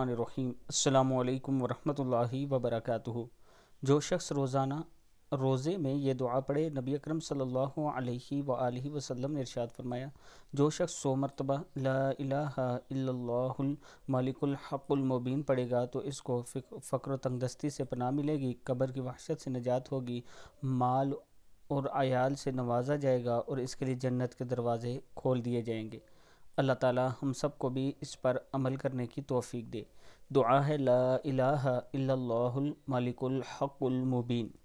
अस्सलाम वालेकुम रहमतुल्लाहि व जो शख्स रोज़ाना रोज़े में ये दुआ पढ़े नबी अकरम सल्लल्लाहु अलैहि व वसल्लम ने इरशाद फरमाया जो शख्स सौ मरतबा ला इलाहा पढ़ेगा तो इसको फ़क्र तंगदस्ती से पनाह मिलेगी कब्र की वहशत से निजात होगी माल और आयाल से नवाजा जाएगा और इसके लिए जन्नत के दरवाज़े खोल दिए जाएंगे अल्लाह ताला हम सब को भी इस पर अमल करने की तोफ़ी दे दुआ है ला इलाहा मालिकुल हकुल मुबीन